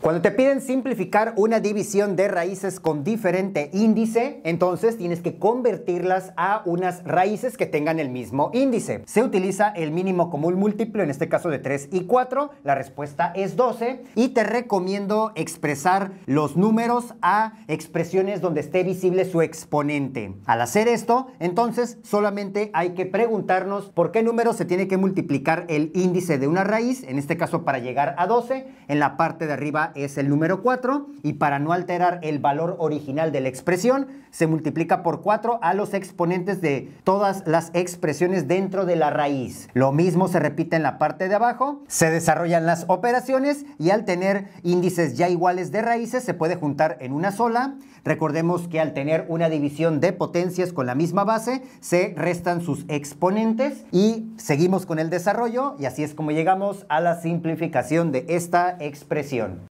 Cuando te piden simplificar una división de raíces con diferente índice, entonces tienes que convertirlas a unas raíces que tengan el mismo índice. Se utiliza el mínimo común múltiplo, en este caso de 3 y 4, la respuesta es 12, y te recomiendo expresar los números a expresiones donde esté visible su exponente. Al hacer esto, entonces solamente hay que preguntarnos por qué número se tiene que multiplicar el índice de una raíz, en este caso para llegar a 12, en la parte de arriba es el número 4 y para no alterar el valor original de la expresión, se multiplica por 4 a los exponentes de todas las expresiones dentro de la raíz. Lo mismo se repite en la parte de abajo, se desarrollan las operaciones y al tener índices ya iguales de raíces se puede juntar en una sola. Recordemos que al tener una división de potencias con la misma base, se restan sus exponentes y seguimos con el desarrollo y así es como llegamos a la simplificación de esta expresión.